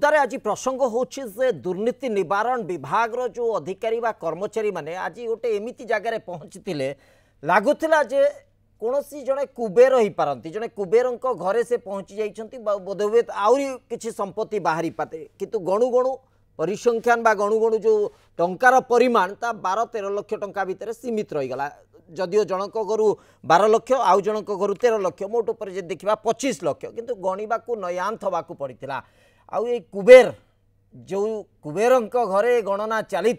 ସେଠାରେ ଆଜି ପ୍ରସଙ୍ଗ ହେଉଛି ଯେ ଦୁର୍ନୀତି ନିବାରଣ ବିଭାଗର ଯେଉଁ ଅଧିକାରୀ ବା କର୍ମଚାରୀମାନେ ଆଜି ଗୋଟେ ଏମିତି ଜାଗାରେ ପହଞ୍ଚିଥିଲେ ଲାଗୁଥିଲା ଯେ କୌଣସି ଜଣେ କୁବେର ହେଇପାରନ୍ତି ଜଣେ କୁବେରଙ୍କ ଘରେ ସେ ପହଞ୍ଚି ଯାଇଛନ୍ତି ବୋଧ ହୁଏ ଆହୁରି କିଛି ସମ୍ପତ୍ତି ବାହାରି ପାରେ କିନ୍ତୁ ଗଣୁ ଗଣୁ ପରିସଂଖ୍ୟାନ ବା ଗଣୁ ଗଣୁ ଯେଉଁ ଟଙ୍କାର ପରିମାଣ ତା ବାର ତେର ଲକ୍ଷ ଟଙ୍କା ଭିତରେ ସୀମିତ ରହିଗଲା ଯଦିଓ ଜଣଙ୍କ ଘରୁ ବାର ଲକ୍ଷ ଆଉ ଜଣଙ୍କ ଘରୁ ତେର ଲକ୍ଷ ମୋଟ ଉପରେ ଯଦି ଦେଖିବା ପଚିଶ ଲକ୍ଷ କିନ୍ତୁ ଗଣିବାକୁ ନୟାନ୍ତ ହେବାକୁ ପଡ଼ିଥିଲା आउ ये कुबेर जो कुबेर घरे गणना चली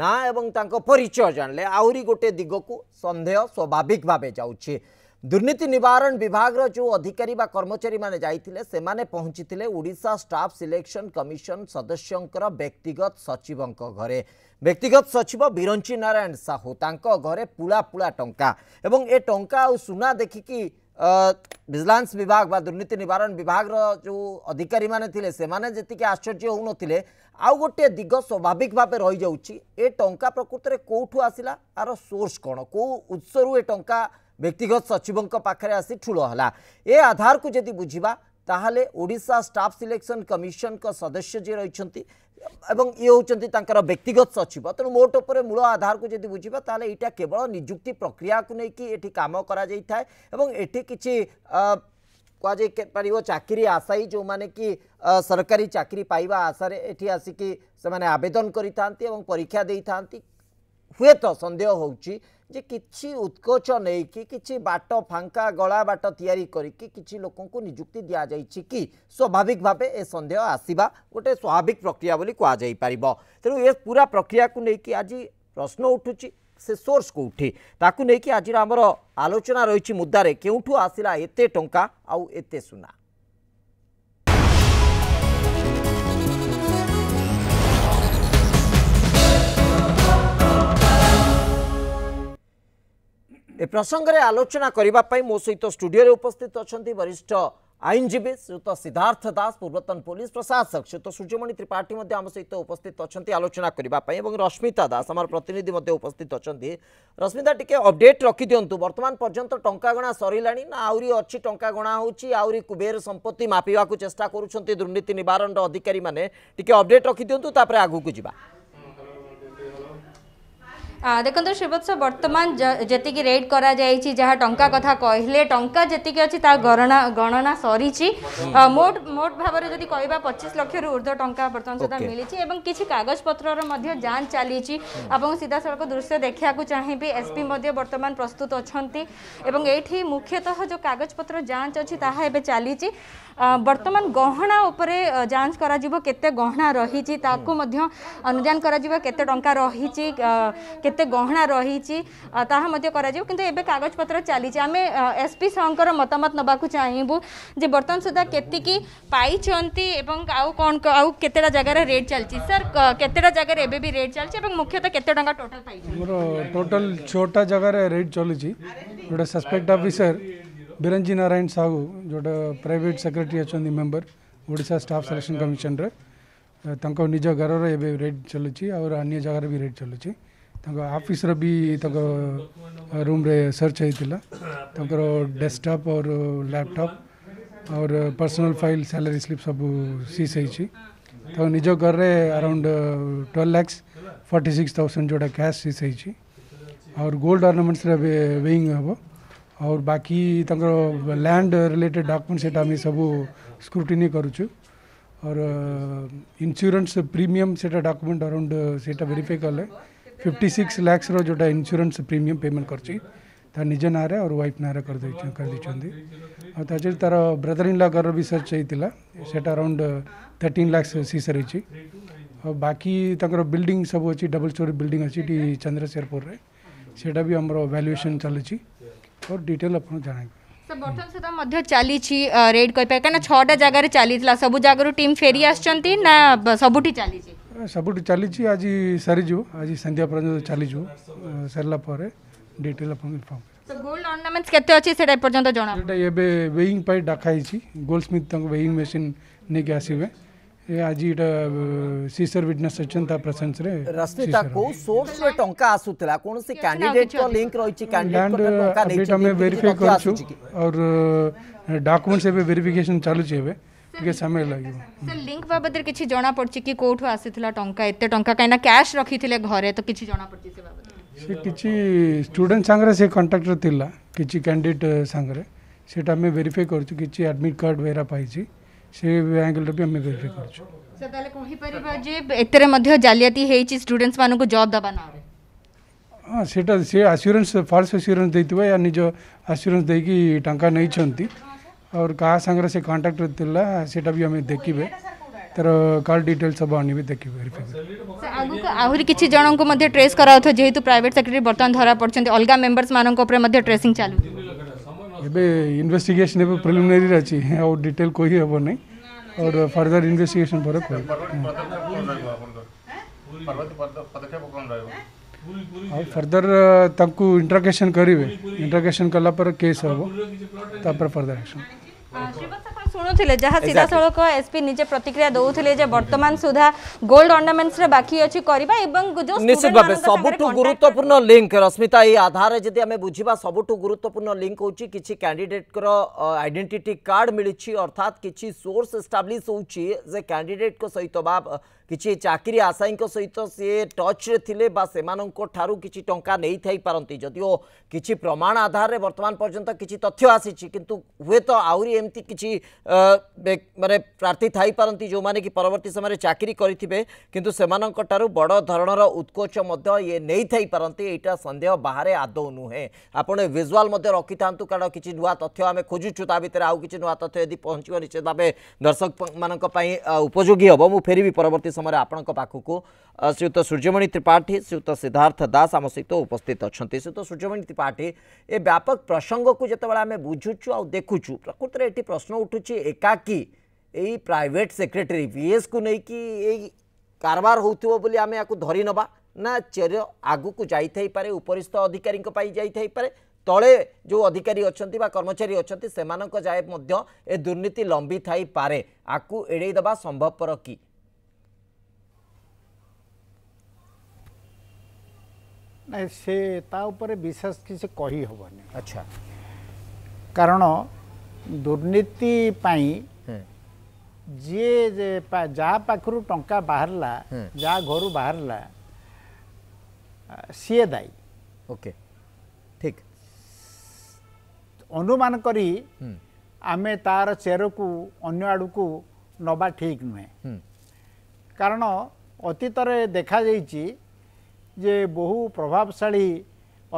ना एवं परिचय जानले आहरी गोटे दिग को सन्देह स्वाभाविक भाव जा दुर्नीति निवारण विभाग जो अधिकारी कर्मचारी माने जाते से पहुंचे ओडा स्टाफ सिलेक्शन कमिशन सदस्य व्यक्तिगत सचिव घरे व्यक्तिगत सचिव विरंची नारायण साहू ताक घरे पुला पुला टाँव ए टाँ सुना देखिकी ভিজিলান্স বিভাগ বা দুর্নীতি নিবারণ বিভাগর যে অধিকারী মানে লে সে যেতিকি আশ্চর্য হোনলে আউ গোটিয়ে দিগ স্বাভাবিক ভাবে রয়েযাচ্ছি এ টঙ্কা প্রকৃতরে কোঠু আসিলা আর সোর্স কোণ কেউ উৎসর এ টঙ্কা ব্যক্তিগত সচিব পাখে আসি ঠুল হল এ আধারকু যদি বুঝবা তাহলে ওড়শা স্টাফ সিলেকশন কমিশন সদস্য যে রয়েছেন এবং ইও হচন্তি তাকৰ ব্যক্তিগত সচিব তেন মট ওপৰ মূল আধাৰক যদি বুজিবা তালে ইটা কেৱল নিযুক্তি প্ৰক্ৰিয়াক নহয় কি এটি কাম কৰা যায় তাই আৰু এটি কিচি আ কোৱা যায় পৰিৱচ চাকৰি আশা হি যো মানে কি सरकारी চাকৰি পাইবা আশাৰে এটি আছ কি সে মানে আবেদন কৰি থানতি আৰু পৰীক্ষা দেই থানতি ହୁଏତ ସନ୍ଦେହ ହେଉଛି ଯେ କିଛି ଉତ୍କୋଚ ନେଇକି କିଛି ବାଟ ଫାଙ୍କା ଗଳା ବାଟ ତିଆରି କରିକି କିଛି ଲୋକଙ୍କୁ ନିଯୁକ୍ତି ଦିଆଯାଇଛି କି ସ୍ୱାଭାବିକ ଭାବେ ଏ ସନ୍ଦେହ ଆସିବା ଗୋଟେ ସ୍ୱାଭାବିକ ପ୍ରକ୍ରିୟା ବୋଲି କୁହାଯାଇପାରିବ ତେଣୁ ଏ ପୁରା ପ୍ରକ୍ରିୟାକୁ ନେଇକି ଆଜି ପ୍ରଶ୍ନ ଉଠୁଛି ସେ ସୋର୍ସ କେଉଁଠି ତାକୁ ନେଇକି ଆଜିର ଆମର ଆଲୋଚନା ରହିଛି ମୁଦ୍ଦାରେ କେଉଁଠୁ ଆସିଲା ଏତେ ଟଙ୍କା ଆଉ ଏତେ ସୁନା ए प्रसङ्गले आलोचना मोसहित स्टुडियो उपस्थित अहिले वरिष्ठ आईनजीवी श्रीत सिद्धार्थ दास पूर्वतन पुलिस प्रशासक सो सूर्यमणि त्रिपाठी सहित उपस्थित अच्छा आलोचना रश्मिता दास आम प्रतिनिधि उपस्थित अच्छा रश्मिता टिकै अपडेट रकिदिनु बर्तमान पर्यंत टा गणा आहरी अच्छी टा गणा आउरी कुबेर संपत्ति मापिवाक चेष्टा गर्छ दुर्नीति नारण र अधिकारिने अपडेट रकिदिनु त आगे जु ଦେଖନ୍ତୁ ଶ୍ରୀବତ୍ସ ବର୍ତ୍ତମାନ ଯେତିକି ରେଟ୍ କରାଯାଇଛି ଯାହା ଟଙ୍କା କଥା କହିଲେ ଟଙ୍କା ଯେତିକି ଅଛି ତା ଗଣନା ଗଣନା ସରିଛି ମୋଟ ମୋଟ ଭାବରେ ଯଦି କହିବା ପଚିଶ ଲକ୍ଷରୁ ଉର୍ଦ୍ଧ୍ୱ ଟଙ୍କା ବର୍ତ୍ତମାନ ସୁଦ୍ଧା ମିଳିଛି ଏବଂ କିଛି କାଗଜପତ୍ରର ମଧ୍ୟ ଯାଞ୍ଚ ଚାଲିଛି ଆପଣ ସିଧାସଳଖ ଦୃଶ୍ୟ ଦେଖିବାକୁ ଚାହିଁବେ ଏସ୍ପି ମଧ୍ୟ ବର୍ତ୍ତମାନ ପ୍ରସ୍ତୁତ ଅଛନ୍ତି ଏବଂ ଏଇଠି ମୁଖ୍ୟତଃ ଯେଉଁ କାଗଜପତ୍ର ଯାଞ୍ଚ ଅଛି ତାହା ଏବେ ଚାଲିଛି বর্তমান গহনা ওপরে জাঞ্চ করা দিব কতে গহনা রহি জি তাকু মধ্যে অনুদান করা দিব কতে টঙ্কা রহি জি কতে গহনা রহি জি তাহা মধ্যে করা দিব কিন্তু এবে কাগজ পত্র চলি যা আমি এসপি স্যারকর মতামত নবা কো চাইবু যে বর্তমান সতা কতি কি পাই চন্তি এবং আউ কোন আউ কতেটা জাগারে রেড চলচি স্যার কতেটা জাগারে এবেবি রেড চলচি এবং মুখ্যত কতে টঙ্কা টোটাল পাই মোৰ টোটাল ছটা জাগারে রেড চলি জি গোডা সাসপেক্ট অফিసర్ बिरंजी नारायण साहू जो प्राइवेट सेक्रेटरी अच्छे मेम्बर ओडा स्टाफ सिलेक्शन कमिशन रहा निज घर एवं रेट और अन्य जगह भी रेट चलुच्छी अफिस्र भी रूम्रे सर्च होता डेस्कटप और लैपटप और पर्सनल फाइल सैलरी स्लिप सब सीज हो निज घर around twelve lakhs forty six thousand जोड़ा कैश सीज हो और गोल्ड अर्नमेंट्स वेइंग हम और बाकी लैंड रिलेटेड डॉक्यूमेंट्स सेटा में सब स्क्रूटिनी कर और इंश्योरेंस प्रीमियम सेटा डॉक्यूमेंट अराउंड सेटा वेरीफाई करले 56 लाख रो जोटा प्रीमियम पेमेंट करची ता निज ना और वाइफ ना कर कर और ताजे तार ब्रदर इन लॉ कर भी सर्च हेतिला सेटा अराउंड 13 लाख सी सर और बाकी तंकर बिल्डिंग सब अच्छी डबल स्टोरी बिल्डिंग अच्छी चंद्रशेरपुर रे सेटा भी हमरो वैल्यूएशन चलछि और ଡିଟେଲ୍ ଆପଣ ଜଣାଇବେ ବର୍ତ୍ତମାନ ସୁଦ୍ଧା ମଧ୍ୟ ଚାଲିଛି ରେଡ୍ କହିପାରିବେ କାହିଁକିନା ଛଅଟା ଜାଗାରେ ଚାଲିଥିଲା ସବୁ ଜାଗାରୁ ଟିମ୍ ଫେରି ଆସିଛନ୍ତି ନା ସବୁଠି ଚାଲିଛି ସବୁଠି ଚାଲିଛି ଆଜି ସାରିଯିବ ଆଜି ସନ୍ଧ୍ୟା ପର୍ଯ୍ୟନ୍ତ ଚାଲିଯିବ ସାରିଲା ପରେ ଡିଟେଲ୍ ଆପଣଙ୍କୁ ଇନଫର୍ମ ଗୋଲ୍ଡ ଅର୍ଣ୍ଣାମେଣ୍ଟସ୍ କେତେ ଅଛି ସେଇଟା ଏପର୍ଯ୍ୟନ୍ତ ଜଣା ସେଇଟା ଏବେ ୱେଇଂ ପାଇଁ ଡାକା ହେଇଛି ଗୋଲ୍ଡ ସ୍ମିଥ୍ ତାଙ୍କ ୱେଇଂ ମେସିନ୍ ନେଇକି ଆସିବେ ଆଜି ଏଇଟା ସିସର ୱିଟନେସ୍ ଅଛନ୍ତି ତା ପ୍ରେସେନ୍ସରେ ରଶ୍ମିତା କୋଉ ସୋର୍ସରେ ଟଙ୍କା ଆସୁଥିଲା କୌଣସି କ୍ୟାଣ୍ଡିଡେଟଙ୍କ ଲିଙ୍କ ରହିଛି କ୍ୟାଣ୍ଡିଡେଟଙ୍କ ଟଙ୍କା ନେଇଛି ଆମେ ଭେରିଫାଇ କରୁଛୁ और ଡକ୍ୟୁମେଣ୍ଟସ୍ ଏବେ ଭେରିଫିକେସନ ଚାଲୁଛି ଏବେ ଟିକେ ସମୟ ଲାଗିବ ସାର୍ ଲିଙ୍କ ବାବଦରେ କିଛି ଜଣା ପଡୁଛି କି କୋଉଠୁ ଆସିଥିଲା ଟଙ୍କା ଏତେ ଟଙ୍କା କାହିଁକିନା କ୍ୟାଶ ରଖିଥିଲେ ଘରେ ତ କିଛି ଜଣା ପଡୁଛି ସେ ବାବଦରେ ସେ କିଛି ଷ୍ଟୁଡେଣ୍ଟ ସାଙ୍ଗରେ ସେ କଣ୍ଟାକ୍ଟରେ ଥିଲା କିଛି କ୍ୟାଣ୍ଡିଡେଟ ସାଙ୍ଗରେ ସେଟା ଆମେ ଭେରିଫାଇ କରୁଛୁ କିଛି ଆଡମିଟ୍ କାର୍ଡ ବେରା ପାଇଛି ସେ ବ୍ୟାଙ୍କରେ ବି ଆମେ ଭେରିଫାଏ କରୁଛୁ ସାର୍ ତାହେଲେ କହିପାରିବା ଯେ ଏଥିରେ ମଧ୍ୟ ଜାଲିଆତି ହେଇଛି ଷ୍ଟୁଡେଣ୍ଟମାନଙ୍କୁ ଜବ୍ ଦେବା ନାଁରେ ହଁ ସେଇଟା ସେ ଆସ୍ୟୁରାନ୍ସ ଫାଲ୍ସ ଆସ୍ୟୁରାନ୍ସ ଦେଇଥିବ ୟା ନିଜ ଆସ୍ୟୁରାନ୍ସ ଦେଇକି ଟଙ୍କା ନେଇଛନ୍ତି ଆଉ କାହା ସାଙ୍ଗରେ ସେ କଣ୍ଟାକ୍ଟରେ ଥିଲା ସେଇଟା ବି ଆମେ ଦେଖିବେ ତାର କାର୍ ଡିଟେଲ୍ସ ସବୁ ଆଣିବି ଦେଖିବେ ଆଗକୁ ଆହୁରି କିଛି ଜଣଙ୍କୁ ମଧ୍ୟ ଟ୍ରେସ୍ କରାଯାଉଥିବ ଯେହେତୁ ପ୍ରାଇଭେଟ୍ ସେକ୍ରେଟାରୀ ବର୍ତ୍ତମାନ ଧରା ପଡ଼ିଛନ୍ତି ଅଲଗା ମେମ୍ବର୍ସମାନଙ୍କ ଉପରେ ମଧ୍ୟ ଟ୍ରେସିଂ ଚାଲୁଛି इन्वेस्टिगेशन प्रिलिमिनरी अच्छी है डिटेल कोई हम नहीं और फर्दर इन्वेस्टिगेशन पर फर्दर तक इंट्रोगेशन करेंगे इंट्रोगेशन कलापर पर केस हो तब फर्दर एक्शन शुणुले जहाँ सीधा सड़क exactly. एसपी निजे प्रतिक्रिया दौले बर्तमान सुधा गोल्ड अंडामेन्स बाकी अच्छी निश्चित भाव सब गुरुत्वपूर्ण लिंक रश्मिता ये आधार जी बुझा सब गुरुत्वपूर्ण लिंक हूँ कैंडिडेट आईडेट कार्ड मिली अर्थात किसी सोर्स एस्टाब्लीश हो कैंडिडेट सहित किसी चाकरी आशाई सहित सी टच्रे थे से ठारू कि टाँचा नहीं थी पारती जदिओ कि प्रमाण आधार में बर्तमान पर्यटन किसी तथ्य आसी कितु हूँ तो आहरी एमती ମାନେ ପ୍ରାର୍ଥୀ ଥାଇପାରନ୍ତି ଯେଉଁମାନେ କି ପରବର୍ତ୍ତୀ ସମୟରେ ଚାକିରି କରିଥିବେ କିନ୍ତୁ ସେମାନଙ୍କ ଠାରୁ ବଡ଼ ଧରଣର ଉତ୍କୋଚ ମଧ୍ୟ ଇଏ ନେଇଥାଇପାରନ୍ତି ଏଇଟା ସନ୍ଦେହ ବାହାରେ ଆଦୌ ନୁହେଁ ଆପଣ ଭିଜୁଆଲ୍ ମଧ୍ୟ ରଖିଥାନ୍ତୁ କାରଣ କିଛି ନୂଆ ତଥ୍ୟ ଆମେ ଖୋଜୁଛୁ ତା ଭିତରେ ଆଉ କିଛି ନୂଆ ତଥ୍ୟ ଯଦି ପହଞ୍ଚିବ ନିଶ୍ଚିତ ଭାବେ ଦର୍ଶକମାନଙ୍କ ପାଇଁ ଉପଯୋଗୀ ହେବ ମୁଁ ଫେରିବି ପରବର୍ତ୍ତୀ ସମୟରେ ଆପଣଙ୍କ ପାଖକୁ ଶ୍ରୀଯୁକ୍ତ ସୂର୍ଯ୍ୟମଣି ତ୍ରିପାଠୀ ଶ୍ରୀଯୁକ୍ତ ସିଦ୍ଧାର୍ଥ ଦାସ ଆମ ସହିତ ଉପସ୍ଥିତ ଅଛନ୍ତି ଶ୍ରୀଯୁକ୍ତ ସୂର୍ଯ୍ୟମଣି ତ୍ରିପାଠୀ ଏ ବ୍ୟାପକ ପ୍ରସଙ୍ଗକୁ ଯେତେବେଳେ ଆମେ ବୁଝୁଛୁ ଆଉ ଦେଖୁଛୁ ପ୍ରକୃତରେ ଏଠି ପ୍ରଶ୍ନ ଉଠୁଛି ସେ ଏକାକୀ ଏଇ ପ୍ରାଇଭେଟ୍ ସେକ୍ରେଟେରୀ ଭିଏସ୍କୁ ନେଇକି ଏଇ କାରବାର ହେଉଥିବ ବୋଲି ଆମେ ୟାକୁ ଧରିନେବା ନା ଚେର ଆଗକୁ ଯାଇଥାଇପାରେ ଉପରିସ୍ଥ ଅଧିକାରୀଙ୍କ ପାଇଁ ଯାଇଥାଇପାରେ ତଳେ ଯେଉଁ ଅଧିକାରୀ ଅଛନ୍ତି ବା କର୍ମଚାରୀ ଅଛନ୍ତି ସେମାନଙ୍କ ଯାଏ ମଧ୍ୟ ଏ ଦୁର୍ନୀତି ଲମ୍ବି ଥାଇପାରେ ଆକୁ ଏଡ଼େଇ ଦେବା ସମ୍ଭବପର କି ନାଇଁ ସେ ତା ଉପରେ ବିଶେଷ କିଛି କହିହେବନି ଆଚ୍ଛା କାରଣ ଦୁର୍ନୀତି ପାଇଁ ଯିଏ ଯାହା ପାଖରୁ ଟଙ୍କା ବାହାରିଲା ଯାହା ଘରୁ ବାହାରିଲା ସିଏ ଦାୟୀ ଓକେ ଠିକ୍ ଅନୁମାନ କରି ଆମେ ତାର ଚେରକୁ ଅନ୍ୟ ଆଡ଼କୁ ନେବା ଠିକ୍ ନୁହେଁ କାରଣ ଅତୀତରେ ଦେଖାଯାଇଛି ଯେ ବହୁ ପ୍ରଭାବଶାଳୀ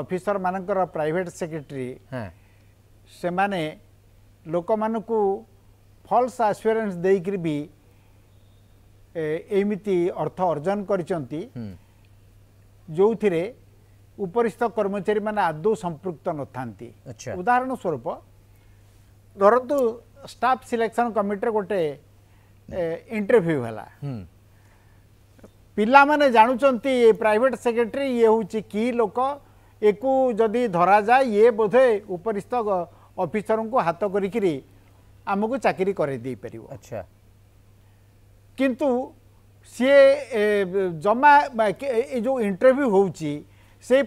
ଅଫିସରମାନଙ୍କର ପ୍ରାଇଭେଟ୍ ସେକ୍ରେଟେରୀ ସେମାନେ लोक मान फल्स आश्योरेन्स देकर भी एमती अर्थ अर्जन करोरिस्थ कर्मचारी मैंने आद संपुक्त न था अच्छा। उदाहरण स्वरूप धरतु स्टाफ सिलेक्शन कमिटर गोटे इंटरव्यू है पिला मैंने जानूं प्राइट सेक्रेटरी ये हूँ कि लोक एक जदि धर जाए ये बोधे उपरिस्थ अफिसर को हाथ करम करमको चाकरी करपर अच्छा किंतु सी जमा जो इंटरव्यू हो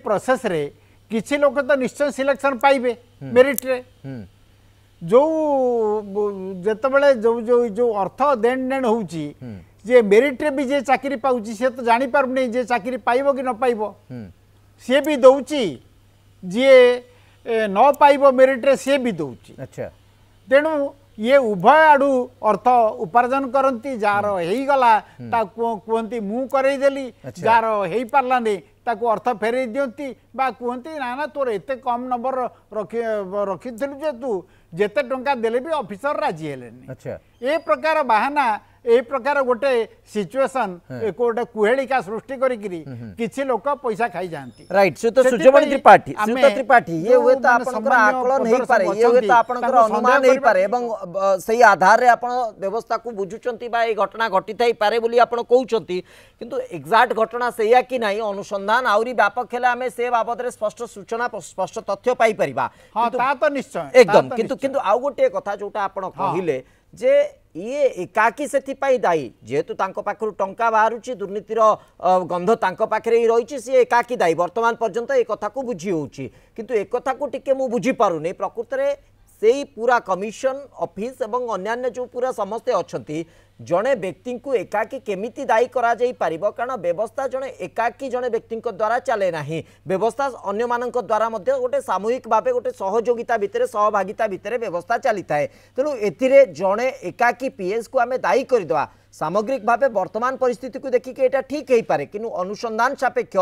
प्रोसेस रे किसी लोक तो निश्चय सिलेक्शन पाइबे मेरीट जो जो जत जो जो जो अर्थ देण देन हो मेरीट्रे भी जे चाकरी पाँच सी तो जापार नहीं चाकरी पाइब कि न पाइब सी भी दौर जी न पाइब मेरीट्रे सी भी दूची अच्छा तेणु ये उभय आड़ अर्थ उपार्जन करती जार जारगला कहते मुदेली जारे अर्थ फेर दिखती कहते ना ना तोर एत कम नंबर रखी रखी थी तू जिते टाँग दे अफिसर राजी हेले अच्छा ये प्रकार बाहाना এই প্রকার গোটে সিচুয়েসন গোটে কুহেলিকা সৃষ্টি করিকি কিছু লোক পয়সা খাই যাতে রাইট সে তো সূর্যমণি ত্রিপাঠী সুত ত্রিপাঠী ইয়ে হুয়ে তো আপনার আকলন হই পারে ইয়ে হুয়ে তো আপনার অনুমান হই পারে এবং সেই আধারে আপন ব্যবস্থা কু বুঝুচন্তি বা এই ঘটনা ঘটি থাই পারে বলি আপন কৌচন্তি কিন্তু এক্সাক্ট ঘটনা সেইয়া কি নাই অনুসন্ধান আউরি ব্যাপক হেলে আমি সে বাবদরে স্পষ্ট সূচনা স্পষ্ট তথ্য পাই পারিবা হ্যাঁ তা তো নিশ্চয় একদম কিন্তু কিন্তু আউ গোটিয়ে কথা যোটা আপন কহিলে যে ଇଏ ଏକାକି ସେଥିପାଇଁ ଦାୟୀ ଯେହେତୁ ତାଙ୍କ ପାଖରୁ ଟଙ୍କା ବାହାରୁଛି ଦୁର୍ନୀତିର ଗନ୍ଧ ତାଙ୍କ ପାଖରେ ହିଁ ରହିଛି ସିଏ ଏକାକି ଦାୟୀ ବର୍ତ୍ତମାନ ପର୍ଯ୍ୟନ୍ତ ଏ କଥାକୁ ବୁଝି ହେଉଛି କିନ୍ତୁ ଏ କଥାକୁ ଟିକେ ମୁଁ ବୁଝିପାରୁନି ପ୍ରକୃତରେ ସେଇ ପୁରା କମିଶନ ଅଫିସ୍ ଏବଂ ଅନ୍ୟାନ୍ୟ ଯେଉଁ ପୁରା ସମସ୍ତେ ଅଛନ୍ତି জনে ব্যক্তিঙ্কু একাকী কেমিতি দায়ী করা যাই পারিব কারণ ব্যবস্থা জনে একাকী জনে ব্যক্তিঙ্ক দ্বারা চালে না ব্যবস্থা অন্যমানঙ্ক দ্বারা মধ্যে গোটে সামূহিক ভাবে গোটে সহযোগিতা ভিতরে সহভাগিতা ভিতরে ব্যবস্থা চালি থাকে তেণু এতে জনে একাকী পিএসকু আমি দায়ী করিদেওয়া সামগ্রিক ভাবে বর্তমান পরিস্থিতিকে দেখিকি এটা ঠিক হইপরে কিন্তু অনুসন্ধান সাপেক্ষ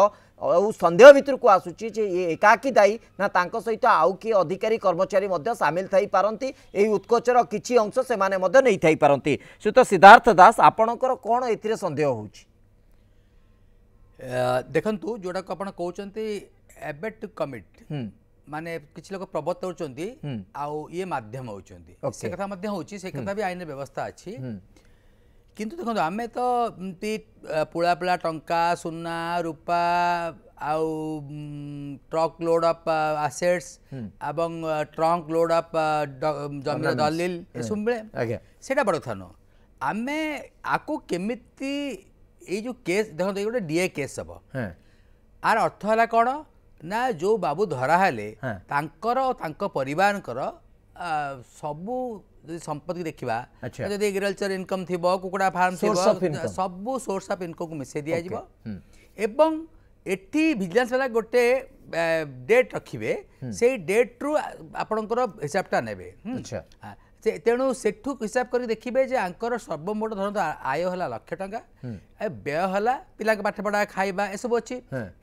ଆଉ ସନ୍ଦେହ ଭିତରକୁ ଆସୁଛି ଯେ ଏ ଏକାକୀ ଦାୟୀ ନା ତାଙ୍କ ସହିତ ଆଉ କିଏ ଅଧିକାରୀ କର୍ମଚାରୀ ମଧ୍ୟ ସାମିଲ ଥାଇପାରନ୍ତି ଏହି ଉତ୍କୋଚର କିଛି ଅଂଶ ସେମାନେ ମଧ୍ୟ ନେଇଥାଇପାରନ୍ତି ସେ ତ ସିଧା सिद्धार्थ दास आपणकर कौन ए सन्देह हो ଦେଖନ୍ତୁ ଯେଉଁଟାକୁ ଆପଣ କହୁଛନ୍ତି ଏବେଟ୍ କମିଟ୍ ମାନେ କିଛି ଲୋକ ପ୍ରବର୍ତ୍ତ ହେଉଛନ୍ତି ଆଉ ଇଏ ମାଧ୍ୟମ ହେଉଛନ୍ତି ସେ କଥା ମଧ୍ୟ ହେଉଛି ସେ କଥା ବି ଆଇନର ବ୍ୟବସ୍ଥା ଅଛି କିନ୍ତୁ ଦେଖନ୍ତୁ ଆମେ ତ ଏମିତି ପୁଳା ପୁଳା ଟଙ୍କା ସୁନା ରୂପା ଆଉ ଟ୍ରକ୍ ଲୋଡ୍ ଅଫ୍ ଆସେଟ୍ସ ଏବଂ ଟ୍ରଙ୍କ ଲୋଡ୍ ଅଫ୍ ଜମିର ଦଲିଲ ଏସବୁ ମିଳେ ସେଇଟା ବଡ଼ କଥା ନୁହଁ ଆମେ ଆକୁ କେମିତି ଏଇ ଯେଉଁ କେସ୍ ଦେଖନ୍ତୁ ଏଇ ଗୋଟେ ଡିଏ କେସ୍ ହେବ ଆର ଅର୍ଥ ହେଲା କ'ଣ ନା ଯେଉଁ ବାବୁ ଧରା ହେଲେ ତାଙ୍କର ଓ ତାଙ୍କ ପରିବାରଙ୍କର ସବୁ ଯଦି ସମ୍ପତ୍ତି ଦେଖିବା ଯଦି ଏଗ୍ରିକଲଚର ଇନକମ୍ ଥିବ କୁକୁଡ଼ା ଫାର୍ମ ଥିବ ସବୁ ସୋର୍ସ ଅଫ୍ ଇନକମ୍କୁ ମିଶାଇ ଦିଆଯିବ ଏବଂ ଏଠି ଭିଜିଲାନ୍ସ ବାଲା ଗୋଟେ ଡେଟ୍ ରଖିବେ ସେଇ ଡେଟ୍ରୁ ଆପଣଙ୍କର ହିସାବଟା ନେବେ ଆଚ୍ଛା ତେଣୁ ସେଠୁ ହିସାବ କରି ଦେଖିବେ ଯେ ଆଙ୍କର ସର୍ବମୋଟ ଧରନ୍ତୁ ଆୟ ହେଲା ଲକ୍ଷ ଟଙ୍କା ବ୍ୟୟ ହେଲା ପିଲାଙ୍କ ପାଠପଢ଼ା ଖାଇବା ଏସବୁ ଅଛି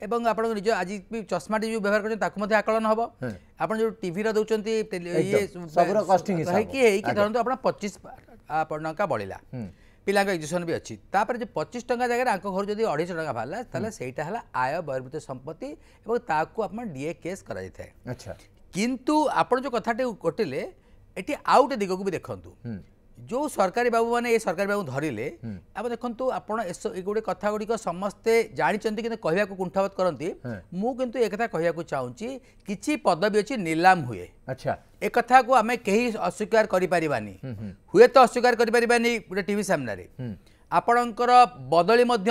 ଏବଂ ଆପଣଙ୍କ ନିଜ ଆଜି ବି ଚଷମାଟି ଯେଉଁ ବ୍ୟବହାର କରୁଛନ୍ତି ତାକୁ ମଧ୍ୟ ଆକଳନ ହେବ ଆପଣ ଯେଉଁ ଟିଭିର ଦେଉଛନ୍ତି ହେଇକି ହେଇକି ଧରନ୍ତୁ ଆପଣ ପଚିଶ ଟଙ୍କା ବଳିଲା ପିଲାଙ୍କ ଏଜୁକେସନ୍ ବି ଅଛି ତାପରେ ଯେ ପଚିଶ ଟଙ୍କା ଜାଗାରେ ଆଙ୍କ ଘରୁ ଯଦି ଅଢ଼େଇଶହ ଟଙ୍କା ବାହାରିଲା ତାହେଲେ ସେଇଟା ହେଲା ଆୟ ବହିର୍ଭୂତ ସମ୍ପତ୍ତି ଏବଂ ତାକୁ ଆପଣ ଡିଏ କେସ୍ କରାଯାଇଥାଏ ଆଚ୍ଛା କିନ୍ତୁ ଆପଣ ଯେଉଁ କଥାଟି ଘଟିଲେ এটি আউ গোটে দিগক বি দেখন্তু যে সরকারি বাবু মানে এই সরকারি বাবু ধরলে আপনি দেখুন আপনার এগুড়ি কথা গুড়ি সমস্তে জাঁচান কিন্তু কহবাকে কুণ্ঠাবোধ করতে মু কিন্তু একথা কহবাকে চাহুছি কিছু পদবী অছি নিলাম হুয়ে আচ্ছা এ কথাকু আমি কেহি অস্বীকার করে হুয়ে তো অস্বীকার করে করিপারিবানি গোটে টিভি সামনে আপনার বদলি মধ্য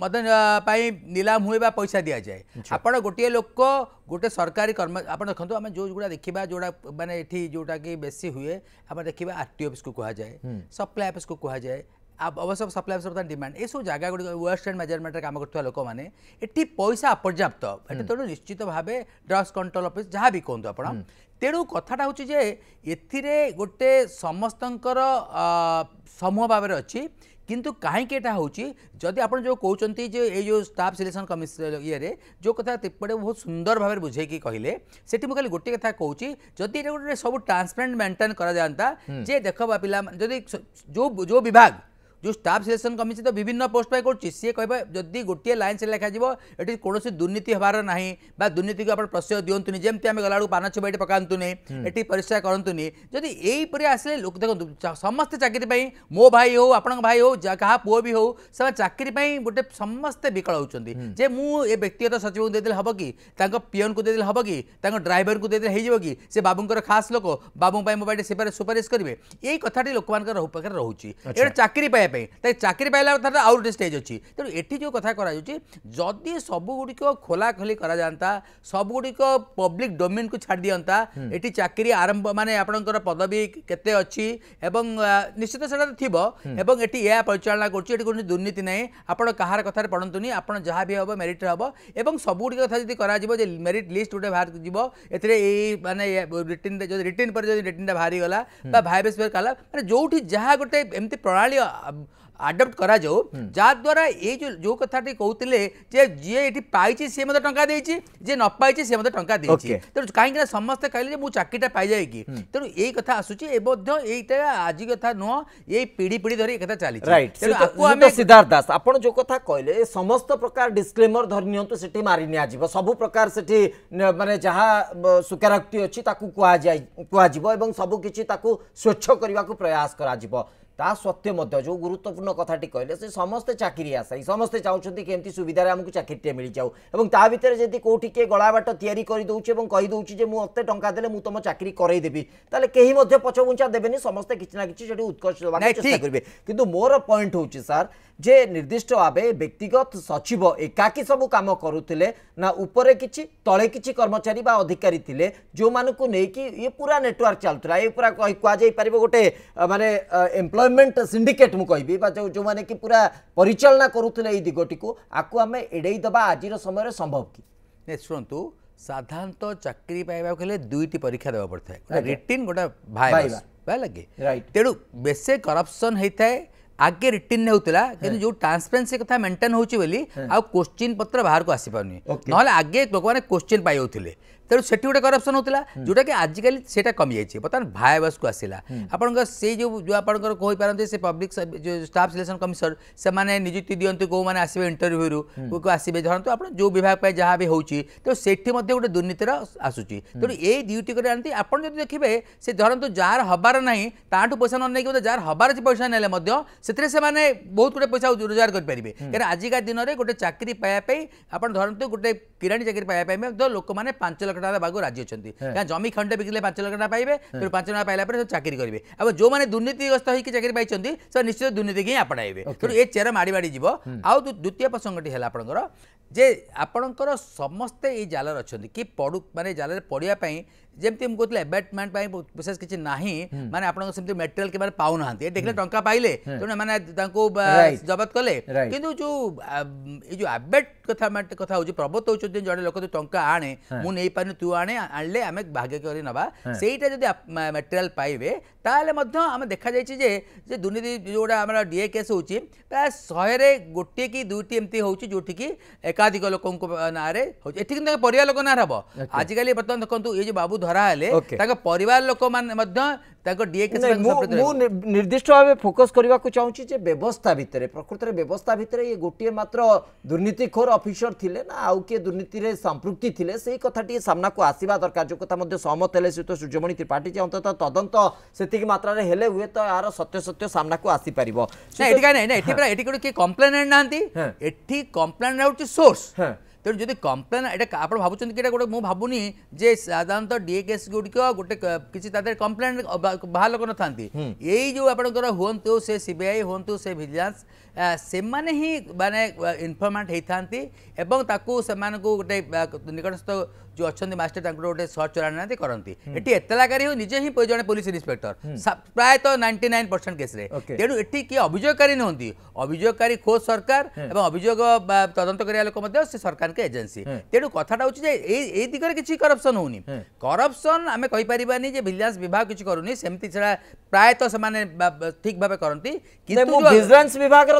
पाइ नै बा पैसा दिइजाए आप गोटे लोक गोटे सरकारी आउँदाखेरि जोडा मि बेसी हेर्नु आर टिओिस कुवाए सप्लाई अफिसको कुरा जाएस अफ सप्लाई अफिस प्रमाण एसबु गुड़ी वेस्ट एंड मेजरमेन्ट काम लोक लोके एटी पैसा अपर्याप्त एउटा तेनिश्चित भावे ड्रग्स कन्ट्रोल जहाँ भी कुहु आउँछ तेणु कथाटा हौ एउटा गटे समूह भावे अझ किंतु कहीं यहाँ हूँ जदि जो ये जो स्टाफ सिलेक्शन कमिशन ये जो कथा तिपटे बहुत सुंदर भाव में बुझे कहले से खाली गोटे कथा कहूँ जदि ये गोटे सब ट्रांसपेरेन्ट मेन्टेन करा हम्म। जे देख पा जो जो विभाग जो स्टाफ सिलेक्शन कमिशन तो विभिन्न पोस्ट पर सी कह जदि गोटे लाइन से लिखा ये कौन से दुर्नीति हमारे ना दुर्नीति को आप प्रश्रय दिवत जमी आम गला पान छुप ये पका परिश्रा करूँ जदि यहीपर आसे लोक देखो समस्त चाकरी मो भाई हो आप भाई हो कहा पुओ भी हो चाकरी गोटे समस्ते विकल होती मुझे व्यक्तिगत सचिव को देदेले हम कि पियन को देदेले हम कि ड्राइवर को देदेले हो कि बाबूं खास लोक बाबू मोबाइल सुपारिश करेंगे ये कथी लोक मेरे रोचे चाकरी ପାଇବା ପାଇଁ ଚାକିରି ପାଇଲା କଥାଟା ଆଉ ଗୋଟେ ଷ୍ଟେଜ୍ ଅଛି ତେଣୁ ଏଠି ଯେଉଁ କଥା କରାଯାଉଛି ଯଦି ସବୁଗୁଡ଼ିକ ଖୋଲାଖୋଲି କରାଯାଆନ୍ତା ସବୁଗୁଡ଼ିକ ପବ୍ଲିକ୍ ଡୋମିନ୍କୁ ଛାଡ଼ି ଦିଅନ୍ତା ଏଠି ଚାକିରି ଆରମ୍ଭ ମାନେ ଆପଣଙ୍କର ପଦବୀ କେତେ ଅଛି ଏବଂ ନିଶ୍ଚିତ ସେଟା ଥିବ ଏବଂ ଏଠି ଏହା ପରିଚାଳନା କରୁଛି ଏଠି କୌଣସି ଦୁର୍ନୀତି ନାହିଁ ଆପଣ କାହାର କଥାରେ ପଡ଼ନ୍ତୁନି ଆପଣ ଯାହା ବି ହେବ ମେରିଟ୍ରେ ହେବ ଏବଂ ସବୁଗୁଡ଼ିକ କଥା ଯଦି କରାଯିବ ଯେ ମେରିଟ୍ ଲିଷ୍ଟ ଗୋଟେ ବାହାରକୁ ଯିବ ଏଥିରେ ଏଇ ମାନେ ରିଟିନ୍ରେ ଯଦି ରିଟିନ୍ ପରେ ଯଦି ରିଟିନ୍ଟା ବାହାରିଗଲା ବା ଭାଇବେସ୍ କଲା ମାନେ ଯେଉଁଠି ଯାହା ଗୋଟେ ଏମିତି ପ୍ରଣାଳୀ आडप्ट जहाद्वारा ये जो कथा कहते हैं सी मत टा दे नपाई सी मत टा दे कहीं समस्त कहे मुझे चाकरीटा पाई तेणु ये कथ आसूबा आज कथा नुह ये पीढ़ी पीढ़ी धर कथा चली सिद्धार्थ दास आप जो कथ कहे समस्त प्रकार डिस्क्लेमर धरनी मारी नि सब प्रकार से मानते जहाँ स्वीकारोक्ति अच्छी कह सबकि स्वच्छ करने को प्रयास कर তা সত্ত্বে মধ্যে যে গুরুত্বপূর্ণ কথাটি কহিলেন সে সমস্ত চাকরি আশায়ী সমস্ত চাহুমান কেমি সুবিধার আমি চাকরিটিয়ে যাও এবং তা ভিতরে যদি কেউটি কে গলাবাট তৈরি করে দেউছে এবং কহিদেছি যে মতো টঙ্কা দেলে মু তোম চাকরি করাই দেবি তাহলে কেহি মধ্যে পছবুঞ্চা দেবেনি সমস্ত কিছু না কিছু সেটি উৎকর্ষ দেওয়ার চেষ্টা করবে কিন্তু মোর পয়েন্ট হচ্ছে স্যার যে নির্দিষ্ট ভাবে ব্যক্তিগত সচিব একাকী সবু কাম করুলে না উপরে কিছু তলে কিছু কর্মচারী বা অধিকারী লে যে নেইকি ইয়ে পুরা নেটওয়ার্ক চালুলা ইয়ে পুরা কুযাই পার গোটে মানে এমপ্লয়মেন্ট সিন্ডিকেট মু কবি বা যে কি পুরা পরিচালনা করুলে এই দিগটি আকু আমি এড়াই দেবা আজির সময়ের সম্ভব কি শুণতু সাধারণত চাকরি পাইবাকে হলে দুইটি পরীক্ষা দেওয়া পড়ে গোটা রিটিন গোটা ভাইবা ভাই লাগে তেণু বেশি করপশন হয়ে থাকে आगे रिटिन होता कि जो ट्रांसपेरेन्सी कथा मेन्टेन हो क्वेश्चन पत्र बाहर को आसपार ना आगे लोक मैंने क्वेश्चन पाई ତେଣୁ ସେଠି ଗୋଟେ କରପ୍ସନ୍ ହେଉଥିଲା ଯେଉଁଟାକି ଆଜିକାଲି ସେଇଟା କମିଯାଇଛି ବର୍ତ୍ତମାନ ଭାୟାବାସକୁ ଆସିଲା ଆପଣଙ୍କ ସେଇ ଯେଉଁ ଯେଉଁ ଆପଣଙ୍କର କହିପାରନ୍ତି ସେ ପବ୍ଲିକ୍ ଯେଉଁ ଷ୍ଟାଫ୍ ସିଲେକ୍ସନ୍ କମିଶନ ସେମାନେ ନିଯୁକ୍ତି ଦିଅନ୍ତୁ କେଉଁମାନେ ଆସିବେ ଇଣ୍ଟରଭ୍ୟୁରୁ ଆସିବେ ଧରନ୍ତୁ ଆପଣ ଯେଉଁ ବିଭାଗ ପାଇଁ ଯାହା ବି ହେଉଛି ତେଣୁ ସେଠି ମଧ୍ୟ ଗୋଟେ ଦୁର୍ନୀତିର ଆସୁଛି ତେଣୁ ଏଇ ଡ୍ୟୁଟି କରି ଆଣନ୍ତି ଆପଣ ଯଦି ଦେଖିବେ ସେ ଧରନ୍ତୁ ଯାହାର ହବାର ନାହିଁ ତାଠୁ ପଇସା ନ ନେଇକି ବୋଧେ ଯାହାର ହବାର ପଇସା ନେଲେ ମଧ୍ୟ ସେଥିରେ ସେମାନେ ବହୁତ ଗୁଡ଼ିଏ ପଇସା ରୋଜଗାର କରିପାରିବେ କାରଣ ଆଜିକା ଦିନରେ ଗୋଟେ ଚାକିରି ପାଇବା ପାଇଁ ଆପଣ ଧରନ୍ତୁ ଗୋଟେ କିରାଣୀ ଚାକିରି ପାଇବା ପାଇଁ ମଧ୍ୟ ଲୋକମାନେ ପାଞ୍ଚ ଲକ୍ଷ ଟଙ୍କାର ପାଖକୁ ରାଜି ଅଛନ୍ତି କାରଣ ଜମି ଖଣ୍ଡେ ବିକିଲେ ପାଞ୍ଚ ଲକ୍ଷ ଟଙ୍କା ପାଇବେ ତେଣୁ ପାଞ୍ଚ ଟଙ୍କା ପାଇଲା ପରେ ଚାକିରି କରିବେ ଆଉ ଯେଉଁମାନେ ଦୁର୍ନୀତିଗ୍ରସ୍ତ ହେଇକି ଚାକିରି ପାଇଛନ୍ତି ସେମାନେ ନିଶ୍ଚିତ ଦୁର୍ନୀତିକି ହିଁ ଆପଣାଇବେ ତେଣୁ ଏ ଚେର ମାଡ଼ି ମାଡ଼ି ଯିବ ଆଉ ଦ୍ୱିତୀୟ ପ୍ରସଙ୍ଗଟି ହେଲା ଆପଣଙ୍କର ଯେ ଆପଣଙ୍କର ସମସ୍ତେ ଏଇ ଜାଲରେ ଅଛନ୍ତି କି ପଡ଼ୁ ମାନେ ଜାଲରେ ପଡ଼ିବା ପାଇଁ ଯେମିତି ମୁଁ କହୁଥିଲି ଆବାଟମେଣ୍ଟ ପାଇଁ ବିଶେଷ କିଛି ନାହିଁ ମାନେ ଆପଣଙ୍କ ସେମିତି ମେଟେରିଆଲ କେବେ ପାଉନାହାନ୍ତି ଏ ଦେଖିଲେ ଟଙ୍କା ପାଇଲେ ତେଣୁ ଏମାନେ ତାଙ୍କୁ ଜବତ କଲେ କିନ୍ତୁ ଯୋଉ ଏଇ ଯୋଉ ଆବେଟ କଥା କଥା ହେଉଛି ପ୍ରବତ ହେଉଛନ୍ତି ଜଣେ ଲୋକ ତୁ ଟଙ୍କା ଆଣେ ମୁଁ ନେଇପାରୁନି ତୁ ଆଣେ ଆଣିଲେ ଆମେ ଭାଗ୍ୟ କରି ନେବା ସେଇଟା ଯଦି ମେଟେରିଆଲ ପାଇବେ ତାହେଲେ ମଧ୍ୟ ଆମେ ଦେଖାଯାଇଛି ଯେ ଯେ ଦୁର୍ନୀତି ଯେଉଁଟା ଆମର ଡିଏ କେସ୍ ହେଉଛି ପ୍ରାୟ ଶହେରେ ଗୋଟିଏ କି ଦୁଇଟି ଏମିତି ହେଉଛି ଯେଉଁଠିକି ଏକାଧିକ ଲୋକଙ୍କ ନାଁରେ ହେଉଛି ଏଠି କିନ୍ତୁ ତାଙ୍କ ପରିବାର ଲୋକ ନାଁରେ ହେବ ଆଜିକାଲି ବର୍ତ୍ତମାନ ଦେଖନ୍ତୁ ଏ ଯେଉଁ ବାବୁ ଧରା ହେଲେ ତାଙ୍କ ପରିବାର ଲୋକମାନେ ମଧ୍ୟ ତାଙ୍କ ଡିଏ ମୁଁ ନିର୍ଦ୍ଦିଷ୍ଟ ଭାବେ ଫୋକସ୍ କରିବାକୁ ଚାହୁଁଛି ଯେ ବ୍ୟବସ୍ଥା ଭିତରେ ପ୍ରକୃତରେ ବ୍ୟବସ୍ଥା ଭିତରେ ଇଏ ଗୋଟିଏ ମାତ୍ର ଦୁର୍ନୀତିଖୋର ଅଫିସର ଥିଲେ ନା ଆଉ କିଏ ଦୁର୍ନୀତିରେ ସମ୍ପୃକ୍ତି ଥିଲେ ସେଇ କଥା ଟିକେ ସାମ୍ନାକୁ ଆସିବା ଦରକାର ଯେଉଁ କଥା ମଧ୍ୟ ସହମତ ହେଲେ ସେ ତ ସୂର୍ଯ୍ୟମଣି ତ୍ରିପାଠୀ ଯେ ଅନ୍ତତଃ ତଦନ୍ତ ସେତିକି ମାତ୍ରାରେ ହେଲେ ହୁଏତ ଏହାର ସତ୍ୟ ସତ୍ୟ ସାମ୍ନାକୁ ଆସିପାରିବ ଏଠି କାହିଁ ନାହିଁ ଏଠି ପୁରା ଏଠି ଗୋଟେ କିଏ କମ୍ପ୍ଲେନେଣ୍ଟ ନାହାନ୍ତି ଏଠି କମ୍ପ୍ଲେନ୍ ହେଉଛି ସୋ କୋର୍ସ ତେଣୁ ଯଦି କମ୍ପ୍ଲେନ୍ ଏଇଟା ଆପଣ ଭାବୁଛନ୍ତି କି ଏଇଟା ଗୋଟେ ମୁଁ ଭାବୁନି ଯେ ସାଧାରଣତଃ ଡିଏ କେସ୍ ଗୁଡ଼ିକ ଗୋଟେ କିଛି ତା ଦେହରେ କମ୍ପ୍ଲେନ୍ ବାହାର ଲୋକ ନଥାନ୍ତି ଏଇ ଯେଉଁ ଆପଣଙ୍କର ହୁଅନ୍ତୁ ସେ ସିବିଆଇ ହୁଅନ୍ତୁ ସେ ଭିଜିଲାନ୍ସ से मैंने इनफर्मेट होता से गोटे निकटस्थ जो अच्छा मास्टर तक गोटे सर्च चलाना करती ये एतलाकारी निजे ही जो पुलिस इन्स्पेक्टर प्रायत नाइंटी नाइन परसेंट केस तेणु ये किए अभोगी नुहत अभोगी खोज सरकार और अभोग तदंत कर लोक सरकार के एजेन्सी तेणु कथा हो दिगरे किसी करपसन होपसन आम कहीपरबानी जो भिजिलान्स विभाग किसी करूनी प्रायत से ठीक भाव करती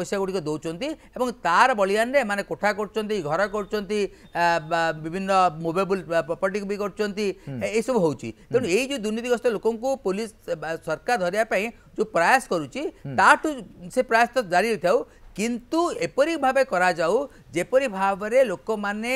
পয়সা গুড়ি দৌঁচ এবং তার বলিয়ানে এমানে কোঠা করছেন ঘর করছেন বিভিন্ন মুভেবল প্রপর্টি বি করছেন এইসব হচ্ছে তেমন এই যে দুর্নীতিগ্রস্ত লোক পুলিশ সরকার ধরা যে প্রয়াস করুচি তাঠু সে প্রয়াস তো জারি রয়ে কিন্তু এপরি ভাবে করা যাও যেপরি ভাবে লোক মানে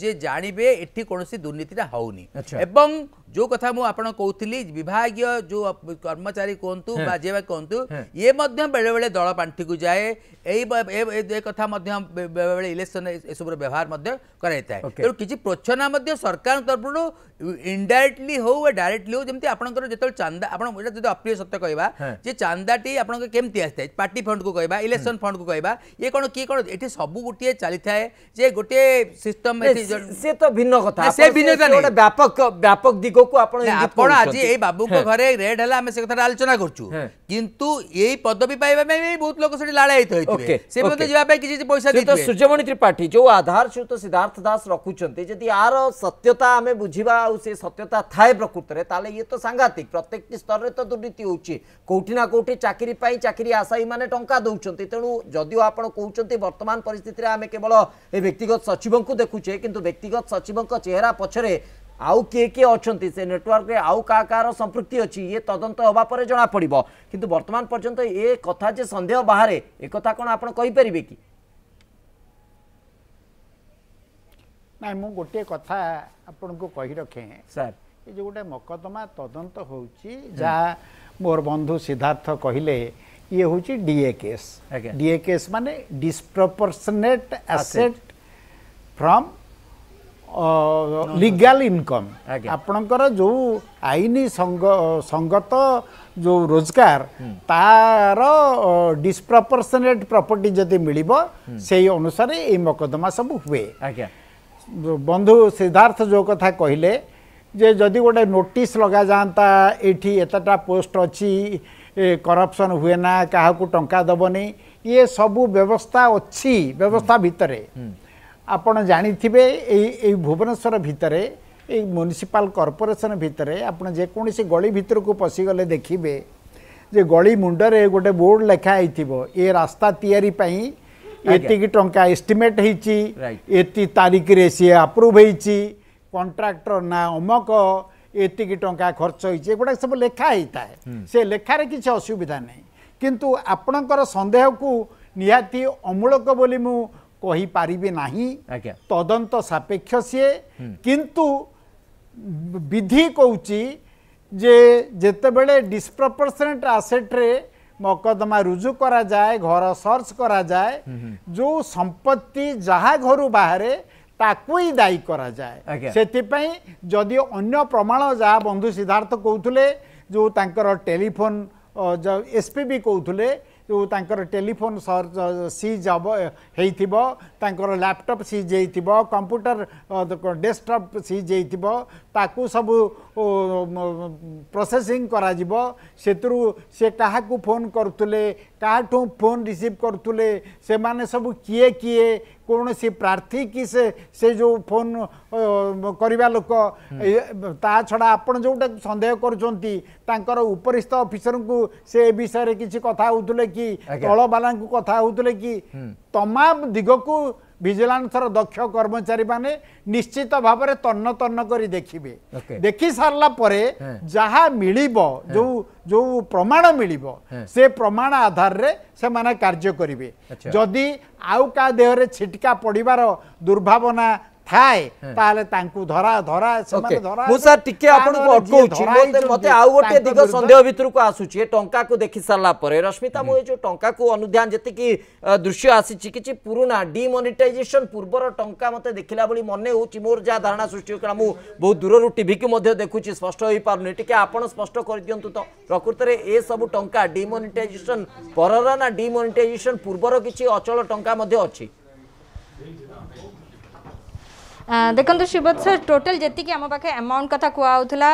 যে জাঁবে এটি কোণী দুর্নীতিটা হওনি এবং जो कथा मु आपण कहती विभाग जो कर्मचारी कहतु हाँ। जे कहतु हाँ। ये बेले बेले दल पांठी को जाए यही कथा बेले इलेक्शन एसबूर व्यवहार कराई था तेणु किसी प्रोत्साहन सरकार तरफ इनडाइरेक्टली हो डायरेक्टली हो जमी आपंकर जो चांदा आप अप्रिय सत्य कहवा हाँ। जे चांदाटी आप केमती आसी पार्टी फंड को कहवा इलेक्शन फंड को कहवा ये कौन किए कौन ये सब गोटे चली थाए जे गोटे सिस्टम से तो भिन्न कथा से भिन्न व्यापक व्यापक दिग ଦିଗକୁ ଆପଣ ଆପଣ ଆଜି ଏଇ ବାବୁଙ୍କ ଘରେ ରେଡ୍ ହେଲା ଆମେ ସେ କଥାଟା ଆଲୋଚନା କରୁଛୁ କିନ୍ତୁ ଏଇ ପଦବୀ ପାଇବା ପାଇଁ ବହୁତ ଲୋକ ସେଠି ଲାଳାୟିତ ହୋଇଥିବେ ସେ ମଧ୍ୟ ଯିବା ପାଇଁ କିଛି ପଇସା ଦେଇଥିବେ ସୂର୍ଯ୍ୟମଣି ତ୍ରିପାଠୀ ଯୋଉ ଆଧାର ସହିତ ସିଦ୍ଧାର୍ଥ ଦାସ ରଖୁଛନ୍ତି ଯଦି ଆର ସତ୍ୟତା ଆମେ ବୁଝିବା ଆଉ ସେ ସତ୍ୟତା ଥାଏ ପ୍ରକୃତରେ ତାହେଲେ ଇଏ ତ ସାଂଘାତିକ ପ୍ରତ୍ୟେକଟି ସ୍ତରରେ ତ ଦୁର୍ନୀତି ହେଉଛି କୋଉଠି ନା କୋଉଠି ଚାକିରି ପାଇଁ ଚାକିରି ଆଶାୟୀମାନେ ଟଙ୍କା ଦେଉଛନ୍ତି ତେଣୁ ଯଦିଓ ଆପଣ କହୁଛନ୍ତି ବର୍ତ୍ତମାନ ପରିସ୍ଥିତିରେ ଆମେ କେବଳ ଏ ବ୍ୟକ୍ତିଗତ ସଚିବଙ୍କୁ ଦେଖୁଛେ କିନ୍ତୁ ବ୍ୟକ୍ତିଗତ ସଚିବଙ୍କ ଚେହେରା ପଛରେ आउ किए किए अच्छा से नेटवर्क आउ क्या कार संपृक्ति अच्छी ये तदंत हाँपर जमापड़ कितु बर्तमान पर्यटन ये कथा जे सन्देह बाहर एक कौन आपपारे कि ना मु गोटे कथा आपन कही रखे सर ये जो गोटे मकदमा तदंत हो मोर बंधु सिद्धार्थ कहले ये हूँ डीए केस डीए केस मान disproportionate asset from legal income आपणकर जो आइन संगत जो रोजगार तार डिसप्रपरसनैट प्रॉपर्टी जति मियो त्यही अनुसार ए मकदमा सबै हेर् बंधु सिद्धार्थ जो कथा कहिले गटे नोटिस लगा जानता एठी ए पोस्ट अछि करप्शन अझैना को टंका दबनी ये सब व्यवस्था अछि व्यवस्था भितरे ଆପଣ ଜାଣିଥିବେ ଏଇ ଏଇ ଭୁବନେଶ୍ୱର ଭିତରେ ଏଇ ମ୍ୟୁନିସିପାଲ କର୍ପୋରେସନ୍ ଭିତରେ ଆପଣ ଯେକୌଣସି ଗଳି ଭିତରକୁ ପଶିଗଲେ ଦେଖିବେ ଯେ ଗଳି ମୁଣ୍ଡରେ ଗୋଟେ ବୋର୍ଡ଼ ଲେଖା ହେଇଥିବ ଏ ରାସ୍ତା ତିଆରି ପାଇଁ ଏତିକି ଟଙ୍କା ଏଷ୍ଟିମେଟ୍ ହେଇଛି ଏତି ତାରିଖରେ ସିଏ ଆପ୍ରୁଭ୍ ହେଇଛି କଣ୍ଟ୍ରାକ୍ଟର ନା ଅମକ ଏତିକି ଟଙ୍କା ଖର୍ଚ୍ଚ ହେଇଛି ଏଗୁଡ଼ାକ ସବୁ ଲେଖା ହେଇଥାଏ ସେ ଲେଖାରେ କିଛି ଅସୁବିଧା ନାହିଁ କିନ୍ତୁ ଆପଣଙ୍କର ସନ୍ଦେହକୁ ନିହାତି ଅମୂଳକ ବୋଲି ମୁଁ କହିପାରିବେ ନାହିଁ ତଦନ୍ତ ସାପେକ୍ଷ ସିଏ କିନ୍ତୁ ବିଧି କହୁଛି ଯେ ଯେତେବେଳେ ଡିସପ୍ରପୋର୍ସନେଟ୍ ଆସେଟ୍ରେ ମକଦ୍ଦମା ରୁଜୁ କରାଯାଏ ଘର ସର୍ଚ୍ଚ କରାଯାଏ ଯେଉଁ ସମ୍ପତ୍ତି ଯାହା ଘରୁ ବାହାରେ ତାକୁଇ ଦାୟୀ କରାଯାଏ ସେଥିପାଇଁ ଯଦି ଅନ୍ୟ ପ୍ରମାଣ ଯାହା ବନ୍ଧୁ ସିଦ୍ଧାର୍ଥ କହୁଥିଲେ ଯେଉଁ ତାଙ୍କର ଟେଲିଫୋନ୍ ଏସ୍ପି ବି କହୁଥିଲେ ଯେଉଁ ତାଙ୍କର ଟେଲିଫୋନ୍ ସିଜ୍ ହେବ ହେଇଥିବ ତାଙ୍କର ଲ୍ୟାପଟପ୍ ସିଜ୍ ହେଇଥିବ କମ୍ପ୍ୟୁଟର ଡେସ୍କଟପ୍ ସିଜ୍ ହେଇଥିବ ତାକୁ ସବୁ ପ୍ରୋସେସିଂ କରାଯିବ ସେଥିରୁ ସେ କାହାକୁ ଫୋନ୍ କରୁଥିଲେ କାହାଠୁ ଫୋନ୍ ରିସିଭ୍ କରୁଥିଲେ ସେମାନେ ସବୁ କିଏ କିଏ କୌଣସି ପ୍ରାର୍ଥୀ କି ସେ ସେ ଯେଉଁ ଫୋନ୍ କରିବା ଲୋକ ତା ଛଡ଼ା ଆପଣ ଯେଉଁଟାକୁ ସନ୍ଦେହ କରୁଛନ୍ତି ତାଙ୍କର ଉପରିସ୍ଥ ଅଫିସରଙ୍କୁ ସେ ଏ ବିଷୟରେ କିଛି କଥା ହେଉଥିଲେ କି ତଳବାଲାଙ୍କୁ କଥା ହେଉଥିଲେ କି ତମାମ ଦିଗକୁ ଭିଜିଲାନ୍ସର ଦକ୍ଷ କର୍ମଚାରୀମାନେ ନିଶ୍ଚିତ ଭାବରେ ତନ୍ନ ତନ୍ନ କରି ଦେଖିବେ ଦେଖି ସାରିଲା ପରେ ଯାହା ମିଳିବ ଯୋଉ ଯୋଉ ପ୍ରମାଣ ମିଳିବ ସେ ପ୍ରମାଣ ଆଧାରରେ ସେମାନେ କାର୍ଯ୍ୟ କରିବେ ଯଦି ଆଉ କାହା ଦେହରେ ଛିଟକା ପଡ଼ିବାର ଦୁର୍ଭାବନା ଥାଏ ତାହେଲେ ତାଙ୍କୁ ଧରା ଧରା ସେମାନେ ଧରା ମୁଁ ସାର୍ ଟିକେ ଆପଣଙ୍କୁ ଅଟକଉଛି ମୋତେ ଆଉ ଗୋଟେ ଦିଗ ସନ୍ଦେହ ଭିତରକୁ ଆସୁଛି ଏ ଟଙ୍କାକୁ ଦେଖି ସାରିଲା ପରେ ରଶ୍ମିତା ମୁଁ ଏ ଯେଉଁ ଟଙ୍କାକୁ ଅନୁଧ୍ୟାନ ଯେତିକି ଦୃଶ୍ୟ ଆସିଛି କିଛି ପୁରୁଣା ଡିମନିଟାଇଜେସନ ପୂର୍ବର ଟଙ୍କା ମୋତେ ଦେଖିଲା ଭଳି ମନେ ହେଉଛି ମୋର ଯାହା ଧାରଣା ସୃଷ୍ଟି ହେଉଛି କାରଣ ମୁଁ ବହୁତ ଦୂରରୁ ଟିଭିକୁ ମଧ୍ୟ ଦେଖୁଛି ସ୍ପଷ୍ଟ ହୋଇପାରୁନି ଟିକେ ଆପଣ ସ୍ପଷ୍ଟ କରିଦିଅନ୍ତୁ ତ ପ୍ରକୃତରେ ଏସବୁ ଟଙ୍କା ଡିମନିଟାଇଜେସନ ପରର ନା ଡିମନିଟାଇଜେସନ ପୂର୍ବର କିଛି ଅଚଳ ଟଙ୍କା ମଧ୍ୟ ଅଛି ଦେଖନ୍ତୁ ଶିବତ ସାର୍ ଟୋଟାଲ ଯେତିକି ଆମ ପାଖେ ଆମାଉଣ୍ଟ କଥା କୁହାହେଉଥିଲା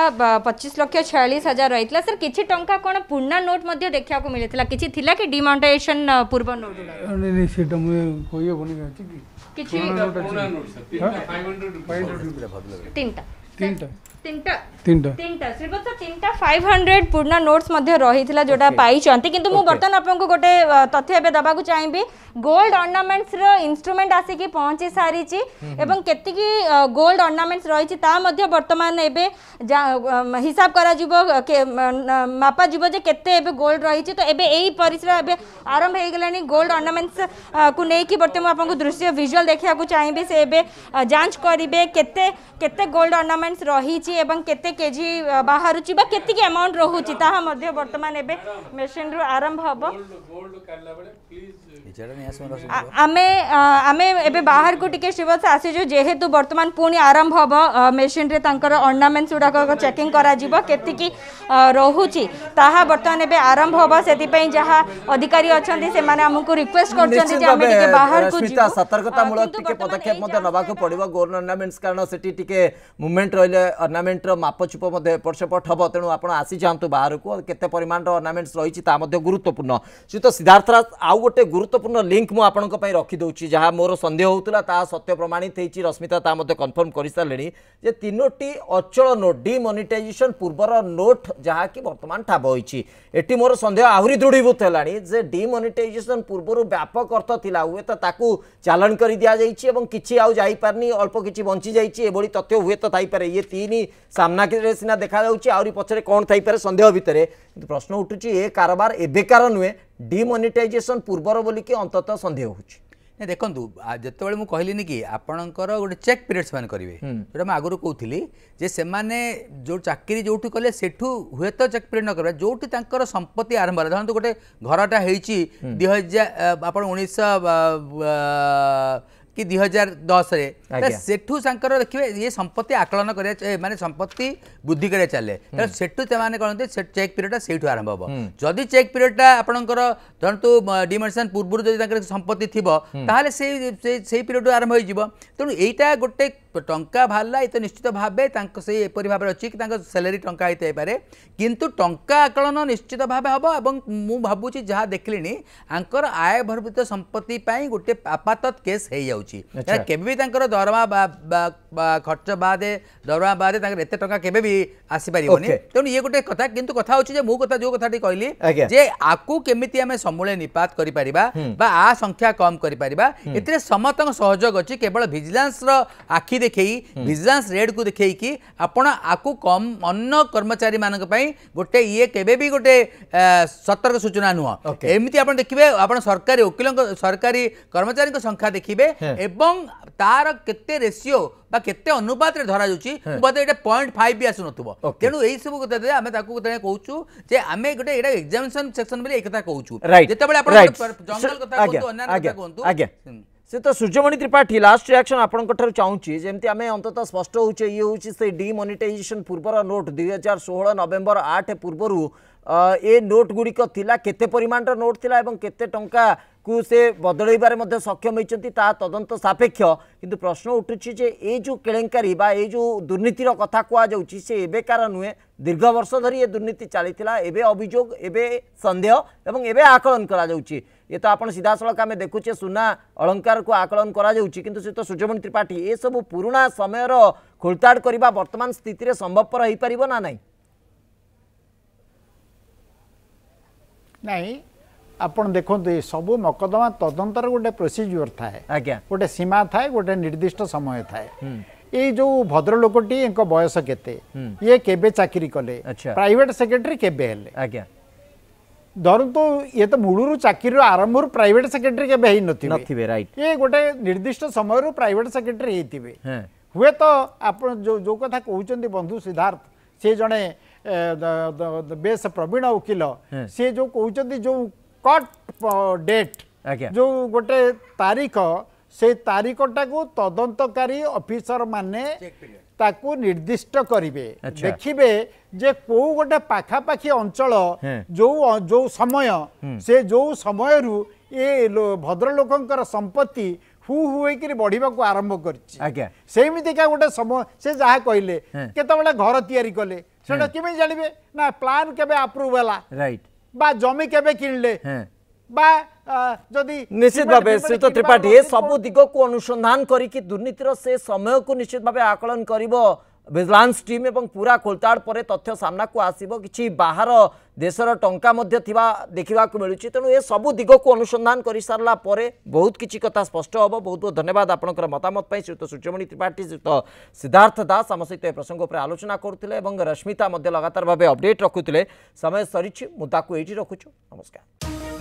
ପଚିଶ ଲକ୍ଷ ଛୟାଳିଶ ହଜାର ରହିଥିଲା ସାର୍ କିଛି ଟଙ୍କା କ'ଣ ପୁରୁଣା ନୋଟ୍ ମଧ୍ୟ ଦେଖିବାକୁ ମିଳିଥିଲା କିଛି ଥିଲା କି ଡିମାଉଣ୍ଟାଇଜେସନ୍ ପୂର୍ବ ନୋଟ୍ ସେଇଟା ମୁଁ କହିହେବନି କିଛି ତିନିଟା তিনটা তিনটা তিনটা শ্রীপদ স্যার তিনটা ফাইভ হন্ড্রেড পুরোনা নোটস মধ্যে রহিছিলা যেটা পাইছন্তি কিন্তু মু বর্তমান আপনাকে গোটে তথ্য এবে দেবাকু চাইবি গোল্ড অর্নামেন্টস র ইনস্ট্রুমেন্ট আসিকি পৌঁছি সারিছি এবং কেতিকি গোল্ড অর্নামেন্টস রয়েছে তা মধ্যে বর্তমান এবে হিসাব করা যিব মাপা যিব যে কেতে এবে গোল্ড রয়েছে তো এবে এই পরিসর এবে আরম্ভ হয়ে গলানি গোল্ড অর্নামেন্টস কু নেকি বর্তমান আপনাকে দৃশ্য ভিজুয়াল দেখিবাকু চাইবি সে এবে যাঞ্চ করিবে কেতে কেতে গোল্ড অর্নামেন্টস রহিছে ଅଛି ଏବଂ କେତେ କେଜି ବାହାରୁଛି ବା କେତିକି ଆମାଉଣ୍ଟ ରହୁଛି ତାହା ମଧ୍ୟ ବର୍ତ୍ତମାନ ଏବେ ମେସିନ୍ରୁ ଆରମ୍ଭ ହେବ ଆମେ ଆମେ ଏବେ ବାହାରକୁ ଟିକେ ଶିବସ ଆସିଛୁ ଯେହେତୁ ବର୍ତ୍ତମାନ ପୁଣି ଆରମ୍ଭ ହେବ ମେସିନ୍ରେ ତାଙ୍କର ଅର୍ଣ୍ଣାମେଣ୍ଟସ୍ ଗୁଡ଼ାକ ଚେକିଂ କରାଯିବ କେତିକି ରହୁଛି ତାହା ବର୍ତ୍ତମାନ ଏବେ ଆରମ୍ଭ ହେବ ସେଥିପାଇଁ ଯାହା ଅଧିକାରୀ ଅଛନ୍ତି ସେମାନେ ଆମକୁ ରିକ୍ୱେଷ୍ଟ କରୁଛନ୍ତି ଯେ ଆମେ ଟିକେ ବାହାରକୁ ସତର୍କତାମୂଳକ ଟିକେ ପଦକ୍ଷେପ ମଧ୍ୟ ନେବାକୁ ପଡ଼ିବ ଗୋଲ୍ଡ ଅର୍ଣ୍ଣାମେଣ୍ଟସ୍ କାରଣ ସେଠି ଟିକେ ମୁଭମେଣ୍ଟ ରହିଲେ ଅର୍ଣ୍ଣାମେଣ୍ଟ অর্নামেন্টর মাপচুপ মধ্যে এপট সেপট হব তেণু আপনার আসি যাতে বাহারক কেতে পরিমাণর অর্নামেন্টস রয়েছে তা মধ্যে গুরুত্বপূর্ণ সহিত সিদ্ধার্থরাজ আউ গোটে গুরুত্বপূর্ণ লিঙ্ক মু আপনার রখি দেছি যা মোর সন্দেহ হোলা তা সত্য প্রমাণিত হয়েছি রশ্মিতা তা মধ্যে কনফর্ম করে সারে যে তিনোটি অচল নোট ডিমনিটাইজেসন পূর্বর নোট যা কি বর্তমান ঠাব হয়েছে এটি মোর সন্দেহ আহরি দৃঢ়ীভূত হল যে ডিমনিটাইজেসন পূর্বর ব্যাপক অর্থ লা হুয়েত তাকে চালাণ করে দিয়া যাই এবং কিছু আউ যাইপারি অল্প কিছু বঞ্চি যাই এভাবে তথ্য হুয়েত থাইপরে ইয়ে তিন ସାମ୍ନାରେ ସିନା ଦେଖାଯାଉଛି ଆହୁରି ପଛରେ କ'ଣ ଥାଇପାରେ ସନ୍ଦେହ ଭିତରେ କିନ୍ତୁ ପ୍ରଶ୍ନ ଉଠୁଛି ଏ କାରବାର ଏବେକାର ନୁହେଁ ଡିମନିଟାଇଜେସନ୍ ପୂର୍ବର ବୋଲିକି ଅନ୍ତତଃ ସନ୍ଦେହ ହେଉଛି ଦେଖନ୍ତୁ ଯେତେବେଳେ ମୁଁ କହିଲିନି କି ଆପଣଙ୍କର ଗୋଟେ ଚେକ୍ ପିରିୟଡ଼ ସେମାନେ କରିବେ ଯେଉଁଟା ମୁଁ ଆଗରୁ କହୁଥିଲି ଯେ ସେମାନେ ଯେଉଁ ଚାକିରି ଯେଉଁଠି କଲେ ସେଠୁ ହୁଏତ ଚେକ୍ ପିରିୟଡ଼ ନ କରିବା ଯେଉଁଠି ତାଙ୍କର ସମ୍ପତ୍ତି ଆରମ୍ଭ ହେଲା ଧରନ୍ତୁ ଗୋଟେ ଘରଟା ହେଇଛି ଦୁଇ ହଜାର ଆପଣ ଉଣେଇଶହ କି ଦୁଇ ହଜାର ଦଶରେ ସେଠୁ ତାଙ୍କର ଦେଖିବେ ଇଏ ସମ୍ପତ୍ତି ଆକଳନ କରିବା ମାନେ ସମ୍ପତ୍ତି ବୃଦ୍ଧି କରିବା ଚାଲେ ତେଣୁ ସେଠୁ ସେମାନେ କରନ୍ତି ଚେକ୍ ପିରିୟଡ଼ଟା ସେଇଠୁ ଆରମ୍ଭ ହେବ ଯଦି ଚେକ୍ ପିରିୟଡ଼ଟା ଆପଣଙ୍କର ଧରନ୍ତୁ ଡିମେଡ଼ିସନ୍ ପୂର୍ବରୁ ଯଦି ତାଙ୍କର ସମ୍ପତ୍ତି ଥିବ ତାହେଲେ ସେଇ ସେଇ ପିରିୟଡ଼ରୁ ଆରମ୍ଭ ହୋଇଯିବ ତେଣୁ ଏଇଟା ଗୋଟେ ଟଙ୍କା ବାହାରିଲା ଏ ତ ନିଶ୍ଚିତ ଭାବେ ତାଙ୍କ ସେଇ ଏପରି ଭାବରେ ଅଛି କି ତାଙ୍କ ସ୍ୟାଲେରି ଟଙ୍କା ହେଇଥାଇପାରେ କିନ୍ତୁ ଟଙ୍କା ଆକଳନ ନିଶ୍ଚିତ ଭାବେ ହେବ ଏବଂ ମୁଁ ଭାବୁଛି ଯାହା ଦେଖିଲିଣି ଆଙ୍କର ଆୟ ବର୍ବିତ ସମ୍ପତ୍ତି ପାଇଁ ଗୋଟେ ଆପାତତ୍ କେସ୍ ହେଇଯାଉଛି କେବେ ବି ତାଙ୍କର ଦରମା ଖର୍ଚ୍ଚ ବାଦେ ଦରମା ବାଦେ ତାଙ୍କର ଏତେ ଟଙ୍କା କେବେ ବି ଆସିପାରିବନି ତେଣୁ ଇଏ ଗୋଟେ କଥା କିନ୍ତୁ କଥା ହେଉଛି ଯେ ମୁଁ କଥା ଯେଉଁ କଥାଟି କହିଲି ଯେ ଆକୁ କେମିତି ଆମେ ସମୂଳେ ନିପାତ କରିପାରିବା ବା ଆ ସଂଖ୍ୟା କମ୍ କରିପାରିବା ଏଥିରେ ସମସ୍ତଙ୍କ ସହଯୋଗ ଅଛି କେବଳ ଭିଜିଲାନ୍ସର ଆଖି ଦେଖେଇ ଭିଜିଲାନ୍ସ ରେଡ୍କୁ ଦେଖେଇକି ଆପଣ ଆକୁ କମ୍ ଅନ୍ୟ କର୍ମଚାରୀମାନଙ୍କ ପାଇଁ ଗୋଟେ ଇଏ କେବେ ବି ଗୋଟେ ସତର୍କ ସୂଚନା ନୁହଁ ଏମିତି ଆପଣ ଦେଖିବେ ଆପଣ ସରକାରୀ ଓକିଲଙ୍କ ସରକାରୀ କର୍ମଚାରୀଙ୍କ ସଂଖ୍ୟା ଦେଖିବେ ଏବଂ ତାର କେତେ ରେସିଓ বা কেতে অনুপাতের ধরা যাচ্ছে বোধ এটা পয়েন্ট ফাইভ বি আসুনথব তেমন এইসব কথা আমি তাকে কথা কৌছু যে আমি গোটে এটা এক্সামিনেশন সেকশন বলে এই কথা কৌছু যেতবে আপনার জঙ্গল কথা কুহতু অন্যান্য কথা কুহতু ସେ ତ ସୂର୍ଯ୍ୟମଣି ତ୍ରିପାଠୀ ଲାଷ୍ଟ ରିଆକ୍ସନ୍ ଆପଣଙ୍କ ଠାରୁ ଚାହୁଁଛି ଯେମିତି ଆମେ ଅନ୍ତତଃ ସ୍ପଷ୍ଟ ହେଉଛେ ଇଏ ହେଉଛି ସେଇ ଡିମନିଟାଇଜେସନ୍ ପୂର୍ବର ନୋଟ୍ ଦୁଇହଜାର ଷୋହଳ ନଭେମ୍ବର ଆଠ ପୂର୍ବରୁ ଏ ନୋଟ୍ ଗୁଡ଼ିକ ଥିଲା କେତେ ପରିମାଣର ନୋଟ୍ ଥିଲା ଏବଂ କେତେ ଟଙ୍କାକୁ ସେ ବଦଳେଇବାରେ ମଧ୍ୟ ସକ୍ଷମ ହୋଇଛନ୍ତି ତାହା ତଦନ୍ତ ସାପେକ୍ଷ କିନ୍ତୁ ପ୍ରଶ୍ନ ଉଠୁଛି ଯେ ଏଇ ଯେଉଁ କେଳେଙ୍କାରୀ ବା ଏଇ ଯେଉଁ ଦୁର୍ନୀତିର କଥା କୁହାଯାଉଛି ସେ ଏବେକାର ନୁହେଁ ଦୀର୍ଘ ବର୍ଷ ଧରି ଏ ଦୁର୍ନୀତି ଚାଲିଥିଲା ଏବେ ଅଭିଯୋଗ ଏବେ ସନ୍ଦେହ ଏବଂ ଏବେ ଆକଳନ କରାଯାଉଛି ଏ ତ ଆପଣ ସିଧାସଳଖ ଆମେ ଦେଖୁଛେ ସୁନା ଅଳଙ୍କାରକୁ ଆକଳନ କରାଯାଉଛି କିନ୍ତୁ ସେ ତ ସୂର୍ଯ୍ୟମଣି ତ୍ରିପାଠୀ ଏସବୁ ପୁରୁଣା ସମୟର ଖୋଳତାଡ଼ କରିବା ବର୍ତ୍ତମାନ ସ୍ଥିତିରେ ସମ୍ଭବପର ହୋଇପାରିବ ନା ନାହିଁ नहीं आपत सब मकदमा तदंतर गोटे प्रोसीजर थाए गोटे सीमा थाए गोटे निर्दिष्ट समय थाए ये जो लोकटी बयस के ये केबे चाकरी कले प्राइवेट सेक्रेटरी धरतु ये तो मूल रू चाकर आरंभ प्राइवेट सेक्रेटरी के ये गोटे निर्दिष्ट समय रू प्राइवेट सेक्रेटरी हे तो आप जो जो कथा कहते बंधु सिद्धार्थ सी जड़े ବେଶ ପ୍ରବୀଣ ଓକିଲ ସିଏ ଯୋଉ କହୁଛନ୍ତି ଯୋଉ କଟ୍ ଡେଟ୍ ଯୋଉ ଗୋଟେ ତାରିଖ ସେ ତାରିଖଟାକୁ ତଦନ୍ତକାରୀ ଅଫିସର ମାନେ ତାକୁ ନିର୍ଦ୍ଦିଷ୍ଟ କରିବେ ଦେଖିବେ ଯେ କୋଉ ଗୋଟେ ପାଖାପାଖି ଅଞ୍ଚଳ ଯୋଉ ଯୋଉ ସମୟ ସେ ଯୋଉ ସମୟରୁ ଏ ଭଦ୍ରଲୋକଙ୍କର ସମ୍ପତ୍ତି ହୁ ହୁ ହେଇକିରି ବଢିବାକୁ ଆରମ୍ଭ କରିଛି ସେମିତିକା ଗୋଟେ ସମୟ ସେ ଯାହା କହିଲେ କେତେବେଳେ ଘର ତିଆରି କଲେ সেটা কেমি জাঁবে না প্লান কেবে আপ্রুভ হলা রাইট বা জমি কেবে কিনলে বা যদি নিশ্চিত ভাবে শ্রীত ত্রিপাঠী সবু দিগকু অনুসন্ধান করিকি দুর্নীতির সে সময়কু নিশ্চিত ভাবে আকলন করিব ଭିଜିଲାନ୍ସ ଟିମ୍ ଏବଂ ପୁରା ଖୋଳତାଡ଼ ପରେ ତଥ୍ୟ ସାମ୍ନାକୁ ଆସିବ କିଛି ବାହାର ଦେଶର ଟଙ୍କା ମଧ୍ୟ ଥିବା ଦେଖିବାକୁ ମିଳୁଛି ତେଣୁ ଏସବୁ ଦିଗକୁ ଅନୁସନ୍ଧାନ କରିସାରିଲା ପରେ ବହୁତ କିଛି କଥା ସ୍ପଷ୍ଟ ହେବ ବହୁତ ବହୁତ ଧନ୍ୟବାଦ ଆପଣଙ୍କର ମତାମତ ପାଇଁ ଶ୍ରୀଯୁକ୍ତ ସୂର୍ଯ୍ୟମଣି ତ୍ରିପାଠୀ ଶ୍ରୀଯୁକ୍ତ ସିଦ୍ଧାର୍ଥ ଦାସ ଆମ ସହିତ ଏ ପ୍ରସଙ୍ଗ ଉପରେ ଆଲୋଚନା କରୁଥିଲେ ଏବଂ ରଶ୍ମିତା ମଧ୍ୟ ଲଗାତାର ଭାବେ ଅପଡେଟ୍ ରଖୁଥିଲେ ସମୟ ସରିଛି ମୁଁ ତାକୁ ଏଇଠି ରଖୁଛୁ ନମସ୍କାର